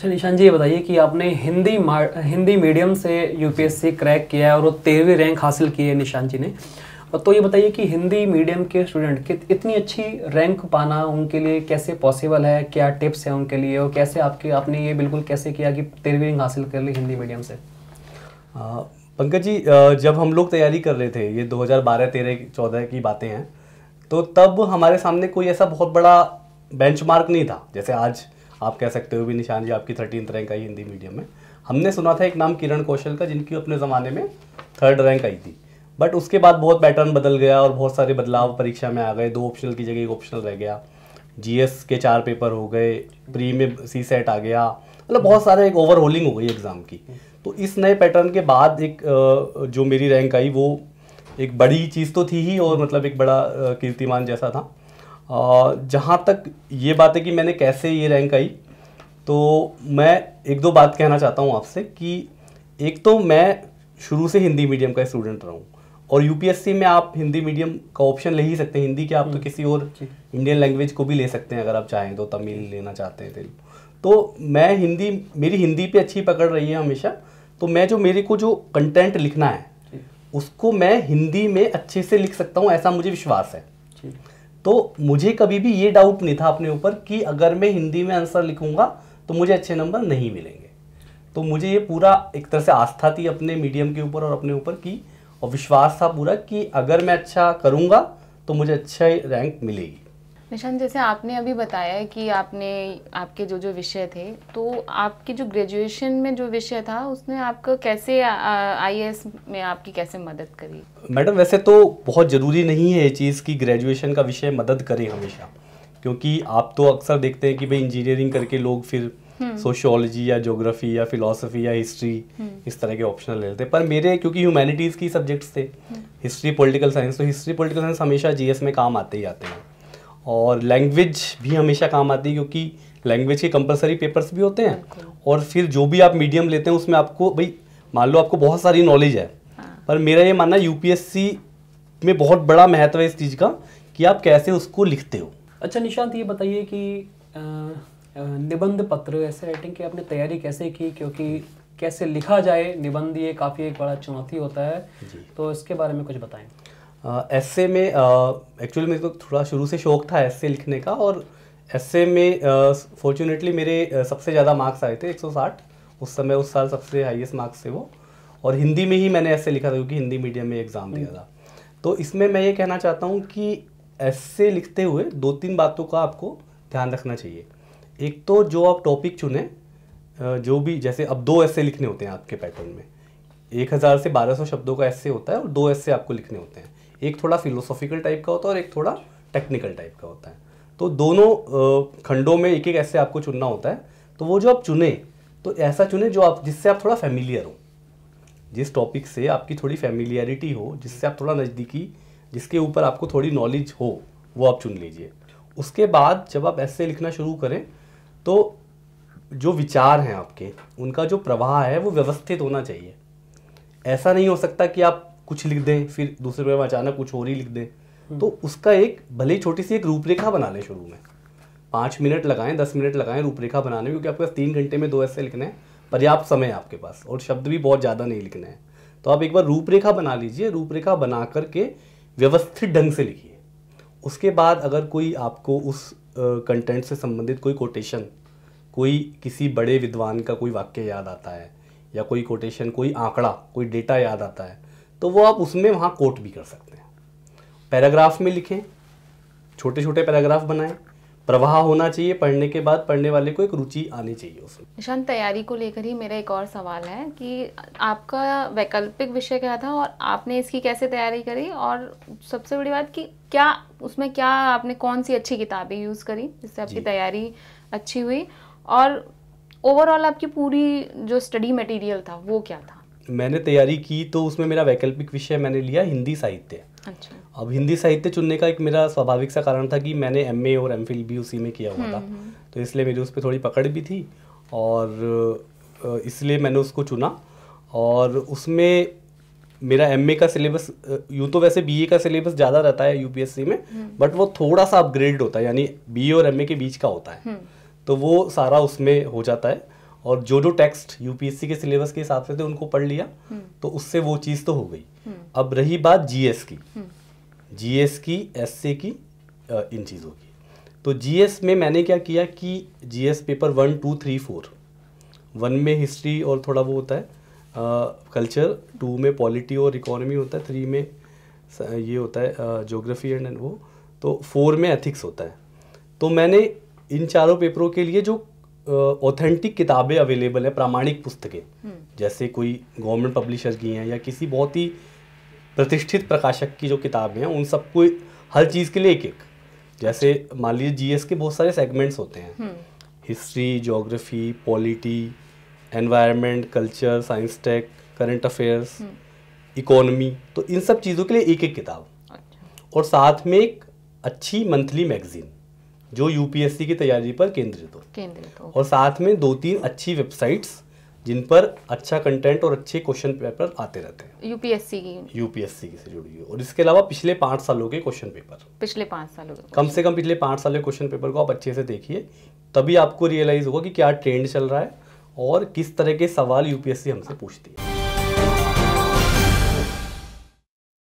अच्छा निशान जी ये बताइए कि आपने हिंदी हिंदी मीडियम से यूपीएससी क्रैक किया है और वो तेरहवीं रैंक हासिल की है निशान जी ने तो ये बताइए कि हिंदी मीडियम के स्टूडेंट कित इतनी अच्छी रैंक पाना उनके लिए कैसे पॉसिबल है क्या टिप्स हैं उनके लिए और कैसे आपके आपने ये बिल्कुल कैसे किया कि तेरहवीं रैंक हासिल कर ली हिंदी मीडियम से पंकज जी जब हम लोग तैयारी कर रहे थे ये 2012 13 14 की बातें हैं तो तब हमारे सामने कोई ऐसा बहुत बड़ा बेंचमार्क नहीं था जैसे आज आप कह सकते हो भी निशान जी आपकी थर्टीन रैंक आई हिंदी मीडियम में हमने सुना था एक नाम किरण कौशल का जिनकी अपने ज़माने में थर्ड रैंक आई थी बट उसके बाद बहुत पैटर्न बदल गया और बहुत सारे बदलाव परीक्षा में आ गए दो ऑप्शनल की जगह एक ऑप्शनल रह गया जी के चार पेपर हो गए प्री में सी सेट आ गया मतलब बहुत सारे एक ओवरहोलिंग हो गई एग्ज़ाम की तो इस नए पैटर्न के बाद एक जो मेरी रैंक आई वो एक बड़ी चीज़ तो थी ही और मतलब एक बड़ा कीर्तिमान जैसा था जहाँ तक ये बात है कि मैंने कैसे ये रैंक आई तो मैं एक दो बात कहना चाहता हूँ आपसे कि एक तो मैं शुरू से हिंदी मीडियम का स्टूडेंट रहा हूँ और यूपीएससी में आप हिंदी मीडियम का ऑप्शन ले ही सकते हैं हिंदी के आप तो हम्म। किसी और इंडियन लैंग्वेज को भी ले सकते हैं अगर आप चाहें तो तमिल लेना चाहते हैं तेलुगु तो मैं हिंदी मेरी हिंदी पे अच्छी पकड़ रही है हमेशा तो मैं जो मेरे को जो कंटेंट लिखना है उसको मैं हिंदी में अच्छे से लिख सकता हूँ ऐसा मुझे विश्वास है तो मुझे कभी भी ये डाउट नहीं था अपने ऊपर कि अगर मैं हिंदी में आंसर लिखूंगा तो मुझे अच्छे नंबर नहीं मिलेंगे तो मुझे ये पूरा एक तरह से आस्था थी अपने मीडियम के ऊपर और अपने ऊपर की और विश्वास था पूरा कि अगर मैं अच्छा करूँगा तो मुझे अच्छा रैंक मिलेगी निशान जैसे आपने अभी बताया कि आपने आपके जो जो विषय थे तो आपके जो ग्रेजुएशन में जो विषय था उसने आपको कैसे आई में आपकी कैसे मदद करी मैडम वैसे तो बहुत ज़रूरी नहीं है ये चीज़ कि ग्रेजुएशन का विषय मदद करे हमेशा क्योंकि आप तो अक्सर देखते हैं कि भाई इंजीनियरिंग करके लोग फिर सोशोलॉजी हम्म। या जोग्राफी या फिलोसफी या हिस्ट्री हम्म। इस तरह के ऑप्शन ले लेते हैं पर मेरे क्योंकि ह्यूमैनिटीज़ की सब्जेक्ट्स थे हिस्ट्री पॉलिटिकल साइंस तो हिस्ट्री पॉलिटिकल साइंस हमेशा जीएस में काम आते ही आते हैं और लैंग्वेज भी हमेशा काम आती है क्योंकि लैंग्वेज के कंपलसरी पेपर्स भी होते हैं और फिर जो भी आप मीडियम लेते हैं उसमें आपको भाई मान लो आपको बहुत सारी नॉलेज है हाँ। पर मेरा ये मानना यूपीएससी में बहुत बड़ा महत्व है इस चीज़ का कि आप कैसे उसको लिखते हो अच्छा निशांत ये बताइए कि निबंध पत्र ऐसे राइटिंग की आपने तैयारी कैसे की क्योंकि कैसे लिखा जाए निबंध ये काफ़ी एक बड़ा चुनौती होता है तो इसके बारे में कुछ बताएं ए में एक्चुअली मेरे को थोड़ा शुरू से शौक था एस्से लिखने का और एस्से में फॉर्चुनेटली मेरे सबसे ज़्यादा मार्क्स आए थे 160 उस समय उस साल सबसे हाईएस्ट मार्क्स थे वो और हिंदी में ही मैंने ऐसे लिखा था क्योंकि हिंदी मीडियम में एग्ज़ाम दिया था हम्म। तो इसमें मैं ये कहना चाहता हूँ कि ऐसे लिखते हुए दो तीन बातों का आपको ध्यान रखना चाहिए एक तो जो आप टॉपिक चुने जो भी जैसे अब दो ऐसे लिखने होते हैं आपके पैटर्न में एक हज़ार से बारह सौ शब्दों का ऐसे होता है और दो ऐसे आपको लिखने होते हैं एक थोड़ा फिलोसॉफिकल टाइप का होता है और एक थोड़ा टेक्निकल टाइप का होता है तो दोनों खंडों में एक एक ऐसे आपको चुनना होता है तो वो जो आप चुने तो ऐसा चुने जो आप जिससे आप थोड़ा फैमिलियर हो जिस टॉपिक से आपकी थोड़ी फैमिलियरिटी हो जिससे आप थोड़ा नज़दीकी जिसके ऊपर आपको थोड़ी नॉलेज हो वो आप चुन लीजिए उसके बाद जब आप ऐसे लिखना शुरू करें तो जो विचार हैं आपके उनका जो प्रवाह है वो व्यवस्थित होना चाहिए ऐसा नहीं हो सकता कि आप कुछ लिख दें फिर दूसरे पेपर में अचानक कुछ और ही लिख दें तो उसका एक भले ही छोटी सी एक रूपरेखा बना लें शुरू में पाँच मिनट लगाएं दस मिनट लगाएं रूपरेखा बनाने में क्योंकि आपके पास तीन घंटे में दो ऐसे लिखने हैं पर्याप्त समय है आपके पास और शब्द भी बहुत ज़्यादा नहीं लिखने हैं तो आप एक बार रूपरेखा बना लीजिए रूपरेखा बना करके व्यवस्थित ढंग से लिखिए उसके बाद अगर कोई आपको उस कंटेंट से संबंधित कोई कोटेशन कोई किसी बड़े विद्वान का कोई वाक्य याद आता है या कोई कोटेशन कोई आंकड़ा कोई डेटा याद आता है तो वो आप उसमें वहाँ कोट भी कर सकते हैं पैराग्राफ में लिखें छोटे छोटे पैराग्राफ बनाएं प्रवाह होना चाहिए पढ़ने के बाद पढ़ने वाले को एक रुचि आनी चाहिए उसमें निशान तैयारी को लेकर ही मेरा एक और सवाल है कि आपका वैकल्पिक विषय क्या था और आपने इसकी कैसे तैयारी करी और सबसे बड़ी बात कि क्या उसमें क्या आपने कौन सी अच्छी किताबें यूज़ करी जिससे आपकी तैयारी अच्छी हुई और ओवरऑल आपकी पूरी जो स्टडी मटेरियल था वो क्या था मैंने तैयारी की तो उसमें मेरा वैकल्पिक विषय मैंने लिया हिंदी साहित्य अच्छा अब हिंदी साहित्य चुनने का एक मेरा स्वाभाविक सा कारण था कि मैंने एम और एम भी उसी में किया हुआ था हम्म, हम्म। तो इसलिए मेरी उस पर थोड़ी पकड़ भी थी और इसलिए मैंने उसको चुना और उसमें मेरा एम का सिलेबस यूँ तो वैसे बी का सिलेबस ज़्यादा रहता है यूपीएससी में हम्म। बट वो थोड़ा सा अपग्रेड होता है यानी बी और एम के बीच का होता है तो वो सारा उसमें हो जाता है और जो जो टेक्स्ट यूपीएससी के सिलेबस के हिसाब से थे उनको पढ़ लिया हम्म। तो उससे वो चीज़ तो हो गई हम्म। अब रही बात जीएस की जीएस हम्म। की एसए की इन चीज़ों की तो जीएस में मैंने क्या किया कि GS paper one two three four one में हिस्ट्री और थोड़ा वो होता है कल्चर टू में पॉलिटी और इकोनॉमी होता है थ्री में ये होता है जोग्राफी एंड वो तो फोर में एथिक्स होता है तो मैंने इन चारों पेपरों के लिए जो ऑथेंटिक किताबें अवेलेबल हैं प्रामाणिक पुस्तकें हम्म। जैसे कोई गवर्नमेंट पब्लिशर की हैं या किसी बहुत ही प्रतिष्ठित प्रकाशक की जो किताबें हैं उन सबको हर चीज़ के लिए एक एक जैसे मान लीजिए जीएस के बहुत सारे सेगमेंट्स होते हैं history geography polity environment culture science tech current affairs economy तो इन सब चीज़ों के लिए एक एक किताब अच्छा। और साथ में एक अच्छी मंथली मैगजीन जो यूपीएससी की तैयारी पर केंद्रित हो केंद्रित हो और साथ में दो तीन अच्छी वेबसाइट्स जिन पर अच्छा कंटेंट और अच्छे क्वेश्चन पेपर आते रहते हैं यूपीएससी की यूपीएससी की से जुड़ी हुई और इसके अलावा पिछले पांच सालों के क्वेश्चन पेपर पिछले पांच सालों के कम से कम पिछले पांच साल के क्वेश्चन पेपर को आप अच्छे से देखिए तभी आपको रियलाइज होगा कि क्या ट्रेंड चल रहा है और किस तरह के सवाल यूपीएससी हमसे पूछती है